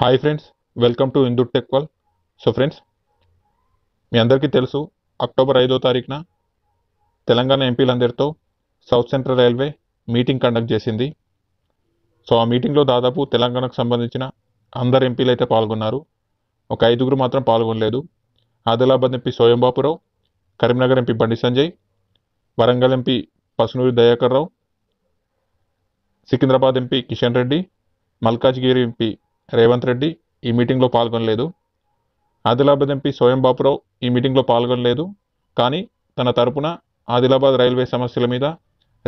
hi friends welcome to Indu tech wall so friends మీ అందరికీ తెలుసు అక్టోబర్ ఐదో తారీఖున తెలంగాణ ఎంపీలందరితో south central railway meeting conduct చేసింది సో ఆ మీటింగ్లో దాదాపు తెలంగాణకు సంబంధించిన అందరు ఎంపీలు అయితే పాల్గొన్నారు ఒక ఐదుగురు మాత్రం పాల్గొనలేదు Adilabad MP Soyam Bapurao Karimnagar MP Bandi Sanjay Warangal MP Pasunuri Dayakar Rao Secunderabad MP Kishan Reddy Malkajgiri MP Revanth Reddy ఈ మీటింగ్లో పాల్గొనలేదు ఆదిలాబాద్ ఎంపీ స్వయం బాపురావు ఈ మీటింగ్లో పాల్గొనలేదు కానీ తన తరపున ఆదిలాబాద్ రైల్వే సమస్యల మీద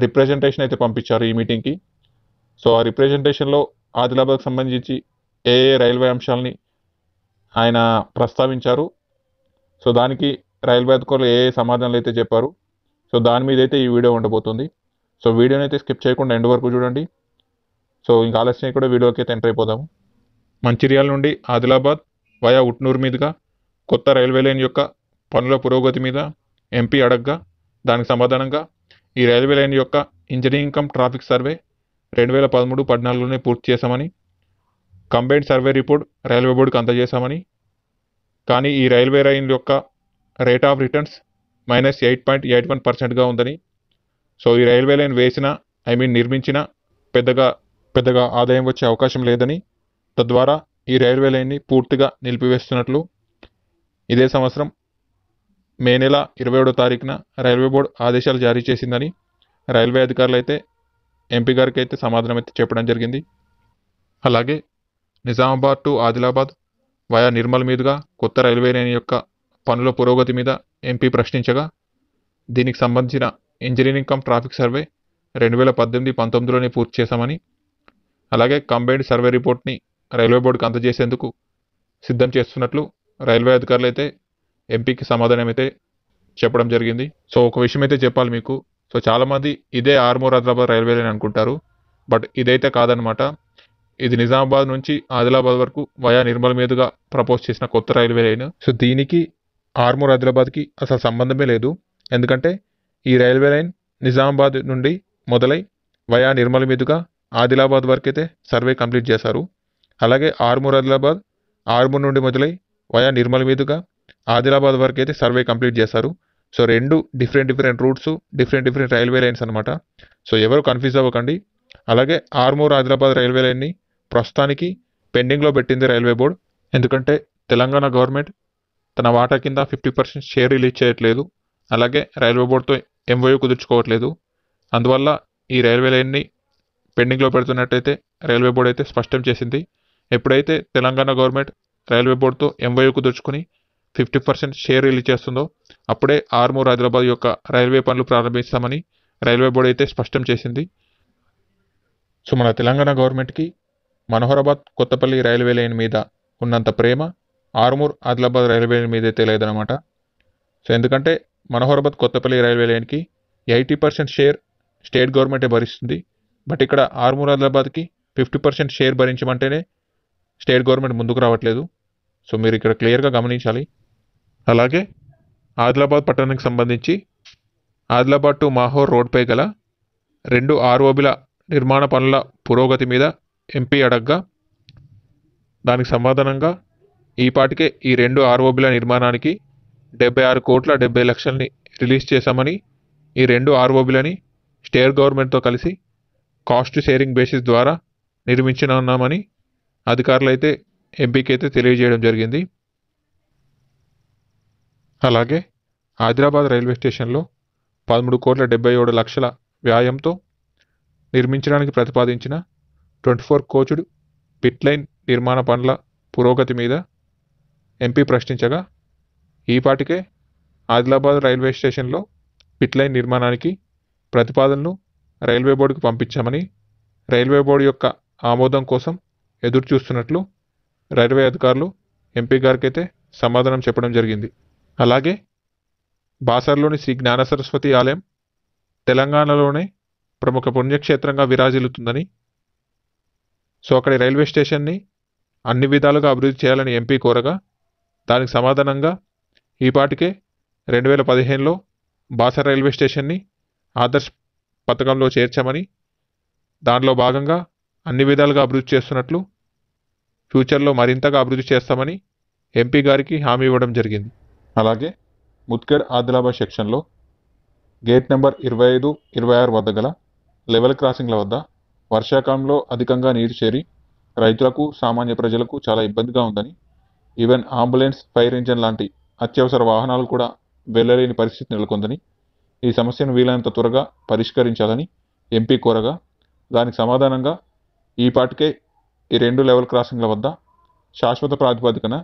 రిప్రజెంటేషన్ అయితే పంపించారు ఈ మీటింగ్కి సో ఆ రిప్రజెంటేషన్లో ఆదిలాబాద్కి సంబంధించి ఏ ఏ రైల్వే అంశాలని ఆయన ప్రస్తావించారు సో దానికి రైల్వే అధికారులు ఏ ఏ సమాధానాలు అయితే చెప్పారు సో దాని మీద అయితే ఈ వీడియో ఉండబోతుంది సో వీడియోని అయితే స్కిప్ చేయకుండా ఎండ్ వరకు చూడండి సో ఇంకా ఆలస్యం కూడా వీడియోకి అయితే ఎంటర్ అయిపోదాము మంచిర్యాల నుండి ఆదిలాబాద్ వయా ఉట్నూరు మీదుగా కొత్త రైల్వే లైన్ యొక్క పనుల పురోగతి మీద ఎంపీ అడగ్గా దానికి సమాధానంగా ఈ రైల్వే లైన్ యొక్క ఇంజనీరింగ్ కమ్ ట్రాఫిక్ సర్వే రెండు వేల పదమూడు పద్నాలుగులోనే పూర్తి చేశామని కంబైన్డ్ సర్వే రిపోర్ట్ రైల్వే బోర్డుకి అందజేశామని కానీ ఈ రైల్వే లైన్ యొక్క rate of returns minus eight point eight one పర్సెంట్గా ఉందని సో ఈ రైల్వే లైన్ వేసిన ఐ మీన్ నిర్మించిన పెద్దగా పెద్దగా ఆదాయం వచ్చే అవకాశం లేదని తద్వారా ఈ రైల్వే లైన్ని పూర్తిగా నిలిపివేస్తున్నట్లు ఇదే సంవత్సరం మే నెల ఇరవై ఏడో తారీఖున రైల్వే బోర్డు ఆదేశాలు జారీ చేసిందని రైల్వే అధికారులు అయితే ఎంపీ గారికి అయితే సమాధానం అయితే చెప్పడం జరిగింది అలాగే నిజామాబాద్ టు ఆదిలాబాద్ వయా నిర్మల్ మీదుగా కొత్త రైల్వే లైన్ యొక్క పనుల పురోగతి మీద ఎంపీ ప్రశ్నించగా దీనికి సంబంధించిన ఇంజనీరింగ్ కమ్ ట్రాఫిక్ సర్వే రెండు వేల పద్దెనిమిది పంతొమ్మిదిలోనే పూర్తి చేశామని అలాగే కంబైన్డ్ సర్వే రిపోర్ట్ని రైల్వే బోర్డుకు అందజేసేందుకు సిద్ధం చేస్తున్నట్లు రైల్వే అధికారులు అయితే ఎంపీకి సమాధానం అయితే చెప్పడం జరిగింది సో ఒక విషయం అయితే చెప్పాలి మీకు సో చాలామంది ఇదే ఆర్మూర్ హైదరాబాద్ రైల్వే లైన్ అనుకుంటారు బట్ ఇదైతే కాదనమాట ఇది నిజామాబాద్ నుంచి ఆదిలాబాద్ వరకు వయా నిర్మల్ మీదుగా ప్రపోజ్ చేసిన కొత్త రైల్వే లైన్ సో దీనికి ఆర్మూర్ ఆదిలాబాద్కి అసలు సంబంధమే లేదు ఎందుకంటే ఈ రైల్వే లైన్ నిజామాబాద్ నుండి మొదలై వయా నిర్మల్ మీదుగా ఆదిలాబాద్ వరకు అయితే సర్వే కంప్లీట్ చేశారు అలాగే ఆర్మూర్ ఆదిలాబాద్ ఆర్మూర్ నుండి మొదలై వయా నిర్మల్ మీదుగా ఆదిలాబాద్ వరకు అయితే సర్వే కంప్లీట్ చేస్తారు సో రెండు different different routes different different railway lines అనమాట సో ఎవరు కన్ఫ్యూజ్ అవ్వకండి అలాగే ఆర్మూర్ ఆదిలాబాద్ రైల్వే లైన్ని ప్రస్తుతానికి పెండింగ్లో పెట్టింది రైల్వే బోర్డు ఎందుకంటే తెలంగాణ గవర్నమెంట్ తన వాటా కింద ఫిఫ్టీ పర్సెంట్ షేర్ రిలీజ్ చేయట్లేదు అలాగే రైల్వే బోర్డుతో ఎంవోయో కుదుర్చుకోవట్లేదు అందువల్ల ఈ రైల్వే లైన్ని పెండింగ్లో పెడుతున్నట్టయితే రైల్వే బోర్డు అయితే స్పష్టం చేసింది ఎప్పుడైతే తెలంగాణ గవర్నమెంట్ రైల్వే బోర్డుతో ఎంవైకు దొచ్చుకుని ఫిఫ్టీ పర్సెంట్ షేర్ రిలీజ్ చేస్తుందో అప్పుడే ఆర్మూర్ హైదరాబాద్ యొక్క రైల్వే పనులు ప్రారంభిస్తామని రైల్వే బోర్డు అయితే స్పష్టం చేసింది సో మన తెలంగాణ గవర్నమెంట్కి మనోహరాబాద్ కొత్తపల్లి రైల్వే లైన్ మీద ఉన్నంత ప్రేమ ఆర్మూర్ ఆదిలాబాద్ రైల్వే లైన్ మీద అయితే లేదనమాట సో ఎందుకంటే మనోహరాబాద్ కొత్తపల్లి రైల్వే లైన్కి ఎయిటీ పర్సెంట్ షేర్ స్టేట్ గవర్నమెంటే భరిస్తుంది బట్ ఇక్కడ ఆర్మూర్ ఆదిలాబాద్కి ఫిఫ్టీ పర్సెంట్ షేర్ భరించమంటేనే స్టేట్ గవర్నమెంట్ ముందుకు రావట్లేదు సో మీరు ఇక్కడ క్లియర్గా గమనించాలి అలాగే ఆదిలాబాద్ పట్టణానికి సంబంధించి ఆదిలాబాద్ టు మాహోర్ రోడ్పై గల రెండు ఆర్ఓబిల నిర్మాణ పనుల పురోగతి మీద ఎంపీ అడగ్గా దానికి సమాధానంగా ఈపాటికే ఈ రెండు ఆర్ఓబిల నిర్మాణానికి డెబ్బై ఆరు కోట్ల డెబ్బై లక్షల్ని రిలీజ్ చేశామని ఈ రెండు ఆర్ఓబిలని స్టేట్ గవర్నమెంట్తో కలిసి కాస్ట్ షేరింగ్ బేసిస్ ద్వారా నిర్మించనున్నామని అధికారులు అయితే ఎంపీకి అయితే తెలియజేయడం జరిగింది అలాగే ఆదిలాబాద్ రైల్వే స్టేషన్లో పదమూడు కోట్ల డెబ్బై ఏడు లక్షల వ్యాయంతో నిర్మించడానికి ప్రతిపాదించిన ట్వంటీ ఫోర్ కోచుడు పిట్లైన్ నిర్మాణ పనుల పురోగతి మీద ఎంపీ ప్రశ్నించగా ఈపాటికే ఆదిలాబాద్ రైల్వే స్టేషన్లో పిట్లైన్ నిర్మాణానికి ప్రతిపాదనలు రైల్వే బోర్డుకు పంపించామని రైల్వే బోర్డు యొక్క ఆమోదం కోసం ఎదురు చూస్తున్నట్లు రైల్వే అధికారులు ఎంపీ గారికైతే సమాధానం చెప్పడం జరిగింది అలాగే బాసర్లోని శ్రీ జ్ఞాన సరస్వతి ఆలయం తెలంగాణలోనే ప్రముఖ పుణ్యక్షేత్రంగా విరాజిల్లుతుందని సో అక్కడి రైల్వే స్టేషన్ని అన్ని విధాలుగా అభివృద్ధి చేయాలని ఎంపీ కోరగా దానికి సమాధానంగా ఈపాటికే రెండు వేల పదిహేనులో బాసర్ రైల్వే స్టేషన్ని ఆదర్శ పథకంలో చేర్చామని దానిలో భాగంగా అన్ని విధాలుగా అభివృద్ధి చేస్తున్నట్లు ఫ్యూచర్లో మరింతగా అభివృద్ధి చేస్తామని ఎంపీ గారికి హామీ ఇవ్వడం జరిగింది అలాగే ముత్కేడ్ ఆదిలాబాద్ సెక్షన్లో గేట్ నెంబర్ ఇరవై ఐదు ఇరవై ఆరు వద్ద గల లెవెల్ క్రాసింగ్ల వద్ద వర్షాకాలంలో అధికంగా నీరు చేరి రైతులకు సామాన్య ప్రజలకు చాలా ఇబ్బందిగా ఉందని ఈవెన్ అంబులెన్స్ ఫైర్ ఇంజన్ లాంటి అత్యవసర వాహనాలు కూడా వెళ్ళలేని పరిస్థితి నెలకొందని ఈ సమస్యను వీలైనంత త్వరగా పరిష్కరించాలని ఎంపీ కోరగా దానికి సమాధానంగా ఈ పాటికే ఈ రెండు లెవెల్ క్రాసింగ్ల వద్ద శాశ్వత ప్రాతిపదికన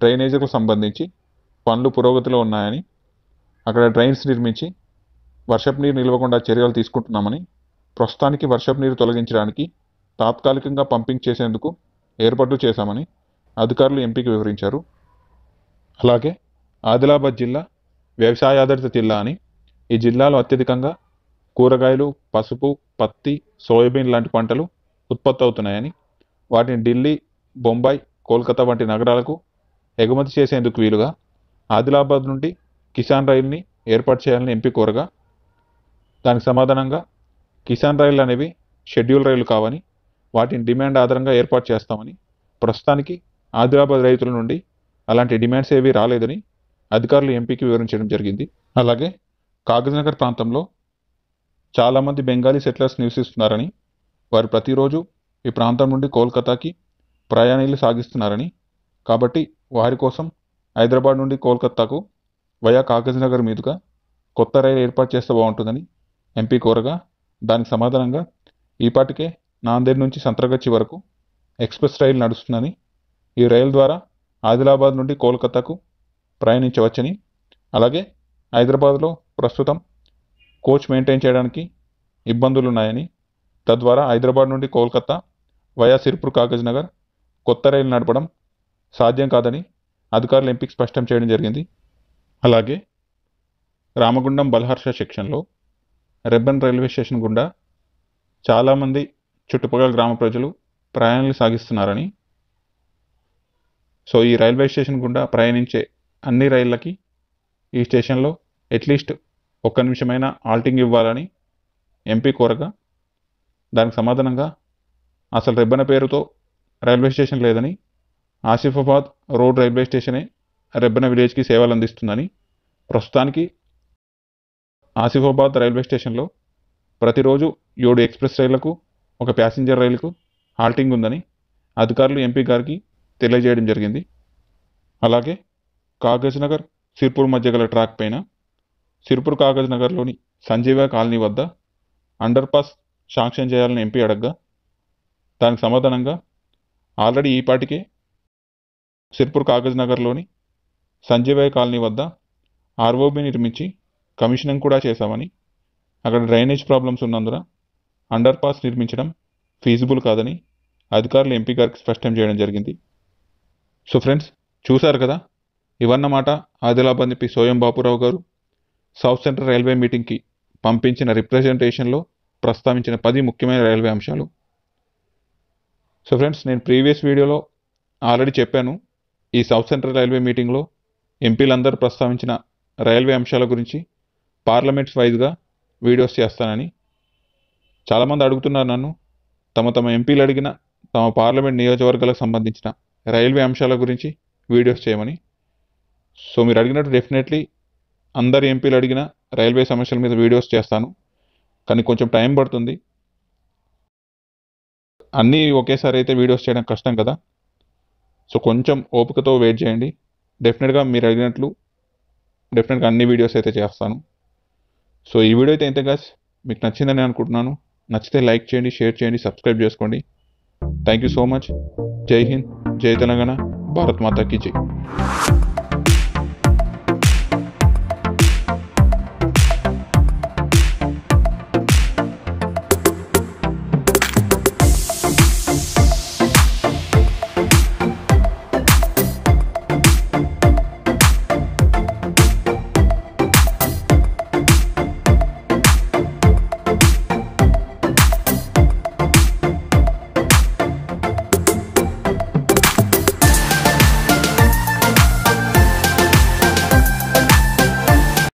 డ్రైనేజీలకు సంబంధించి పనులు పురోగతిలో ఉన్నాయని అక్కడ డ్రైన్స్ నిర్మించి వర్షపు నీరు నిలవకుండా చర్యలు తీసుకుంటున్నామని ప్రస్తుతానికి వర్షపు నీరు తొలగించడానికి తాత్కాలికంగా పంపింగ్ చేసేందుకు ఏర్పాట్లు చేశామని అధికారులు ఎంపీకి వివరించారు అలాగే ఆదిలాబాద్ జిల్లా వ్యవసాయాధారిత జిల్లా అని ఈ జిల్లాలో అత్యధికంగా కూరగాయలు పసుపు పత్తి సోయాబీన్ లాంటి పంటలు ఉత్పత్తి అవుతున్నాయని వాటిని ఢిల్లీ బొంబాయి కోల్కతా వంటి నగరాలకు ఎగుమతి చేసేందుకు వీలుగా ఆదిలాబాద్ నుండి కిసాన్ రైల్ని ఏర్పాటు చేయాలని ఎంపీ కోరగా దానికి సమాధానంగా కిసాన్ రైళ్లు అనేవి షెడ్యూల్ రైలు కావని వాటిని డిమాండ్ ఆధారంగా ఏర్పాటు చేస్తామని ప్రస్తుతానికి ఆదిలాబాద్ రైతుల నుండి అలాంటి డిమాండ్స్ ఏవి రాలేదని అధికారులు ఎంపీకి వివరించడం జరిగింది అలాగే కాగజ్నగర్ ప్రాంతంలో చాలామంది బెంగాలీ సెటిలర్స్ నివసిస్తున్నారని వారు ప్రతిరోజు ఈ ప్రాంతం నుండి కోల్కతాకి ప్రయాణీలు సాగిస్తున్నారని కాబట్టి వారి కోసం హైదరాబాద్ నుండి కోల్కతాకు వయా కాకజ్నగర్ మీదుగా కొత్త రైలు ఏర్పాటు చేస్తే బాగుంటుందని ఎంపీ కోరగా దానికి సమాధానంగా ఈపాటికే నాందేడ్ నుంచి సంత్రగచ్చి వరకు ఎక్స్ప్రెస్ రైలు నడుస్తుందని ఈ రైలు ద్వారా ఆదిలాబాద్ నుండి కోల్కతాకు ప్రయాణించవచ్చని అలాగే హైదరాబాద్లో ప్రస్తుతం కోచ్ మెయింటైన్ చేయడానికి ఇబ్బందులు ఉన్నాయని తద్వారా హైదరాబాద్ నుండి కోల్కతా వయా సిర్పూర్ కాగజ్ నగర్ కొత్త రైలు నడపడం సాధ్యం కాదని అధికారులు ఎంపిక స్పష్టం చేయడం జరిగింది అలాగే రామగుండం బలహర్ష సెక్షన్లో రెబ్బన్ రైల్వే స్టేషన్ గుండా చాలామంది చుట్టుపక్కల గ్రామ ప్రజలు ప్రయాణాలు సాగిస్తున్నారని సో ఈ రైల్వే స్టేషన్ గుండా ప్రయాణించే అన్ని రైళ్ళకి ఈ స్టేషన్లో అట్లీస్ట్ ఒక్క నిమిషమైన ఆల్టింగ్ ఇవ్వాలని ఎంపీ కోరగా దానికి సమాధానంగా అసలు రెబ్బన పేరుతో రైల్వే స్టేషన్ లేదని ఆసిఫాబాద్ రోడ్ రైల్వే స్టేషనే రెబ్బన విలేజ్కి సేవలు అందిస్తుందని ప్రస్తుతానికి ఆసిఫాబాద్ రైల్వే స్టేషన్లో ప్రతిరోజు ఏడు ఎక్స్ప్రెస్ రైళ్లకు ఒక ప్యాసింజర్ రైలుకు హాల్టింగ్ ఉందని అధికారులు ఎంపీ గారికి తెలియజేయడం జరిగింది అలాగే కాగజ్ నగర్ సిర్పూర్ మధ్య గల ట్రాక్ పైన సిర్పూర్ కాగజ్ నగర్లోని సంజీవ కాలనీ వద్ద అండర్ పాస్ శాంక్షన్ చేయాలని ఎంపీ అడగ్గా దానికి సమాధానంగా ఆల్రెడీ ఈ పాటికే సిర్పూర్ కాగజ్ నగర్లోని సంజయ్ కాలనీ వద్ద ఆర్ఓబి నిర్మించి కమిషనింగ్ కూడా చేశామని అక్కడ డ్రైనేజ్ ప్రాబ్లమ్స్ ఉన్నందున అండర్ పాస్ నిర్మించడం ఫీజిబుల్ కాదని అధికారులు ఎంపీ గారికి స్పష్టం చేయడం జరిగింది సో ఫ్రెండ్స్ చూశారు కదా ఇవన్నమాట ఆదిలాబాద్ ఎంపీ సోయం బాపురావు గారు సౌత్ సెంట్రల్ రైల్వే మీటింగ్కి పంపించిన రిప్రజెంటేషన్లో ప్రస్తావించిన పది ముఖ్యమైన రైల్వే అంశాలు సో ఫ్రెండ్స్ నేను ప్రీవియస్ వీడియోలో ఆల్రెడీ చెప్పాను ఈ సౌత్ సెంట్రల్ రైల్వే మీటింగ్లో ఎంపీలందరూ ప్రస్తావించిన రైల్వే అంశాల గురించి పార్లమెంట్స్ వైజ్గా వీడియోస్ చేస్తానని చాలామంది అడుగుతున్నారు నన్ను తమ తమ ఎంపీలు అడిగిన తమ పార్లమెంట్ నియోజకవర్గాలకు సంబంధించిన రైల్వే అంశాల గురించి వీడియోస్ చేయమని సో మీరు అడిగినట్టు డెఫినెట్లీ అందరు ఎంపీలు అడిగిన రైల్వే సమస్యల మీద వీడియోస్ చేస్తాను కానీ కొంచెం టైం పడుతుంది అన్నీ ఒకేసారి అయితే వీడియోస్ చేయడం కష్టం కదా సో కొంచెం ఓపికతో వెయిట్ చేయండి డెఫినెట్గా మీరు అడిగినట్లు డెఫినెట్గా అన్ని వీడియోస్ అయితే చేస్తాను సో ఈ వీడియో అయితే ఇంతే కాస్ మీకు నచ్చిందని అనుకుంటున్నాను నచ్చితే లైక్ చేయండి షేర్ చేయండి సబ్స్క్రైబ్ చేసుకోండి థ్యాంక్ యూ సో మచ్ జై హింద్ జై తెలంగాణ భారత్ మాతాకి జై